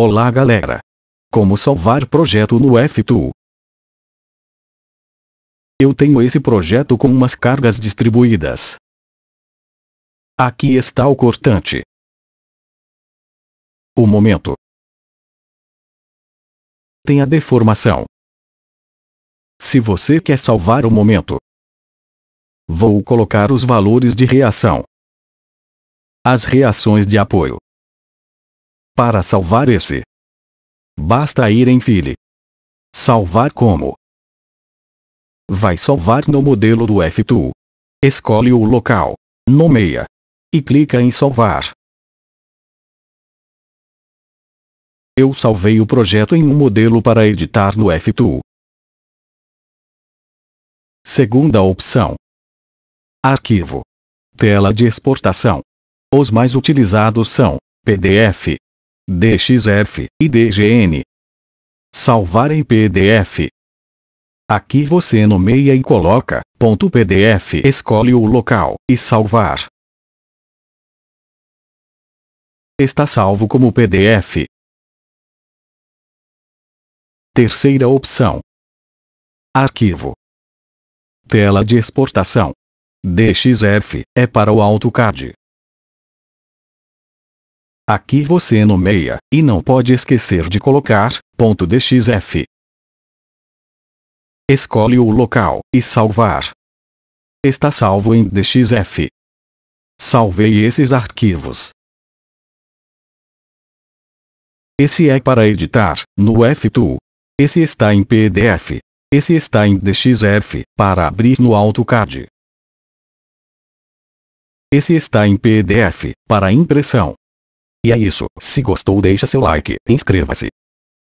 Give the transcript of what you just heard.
Olá galera! Como salvar projeto no FTU? Eu tenho esse projeto com umas cargas distribuídas. Aqui está o cortante. O momento. Tem a deformação. Se você quer salvar o momento, vou colocar os valores de reação. As reações de apoio para salvar esse. Basta ir em file. Salvar como? Vai salvar no modelo do FTool. Escolhe o local, nomeia e clica em salvar. Eu salvei o projeto em um modelo para editar no FTool. Segunda opção. Arquivo. Tela de exportação. Os mais utilizados são PDF, DXF e DGN. Salvar em PDF. Aqui você nomeia e coloca ponto .pdf, escolhe o local e salvar. Está salvo como PDF. Terceira opção. Arquivo. Tela de exportação. DXF é para o AutoCAD. Aqui você nomeia, e não pode esquecer de colocar, ponto .dxf. Escolhe o local, e salvar. Está salvo em DXF. Salvei esses arquivos. Esse é para editar, no FTool. Esse está em PDF. Esse está em DXF, para abrir no AutoCAD. Esse está em PDF, para impressão. E é isso, se gostou deixa seu like, inscreva-se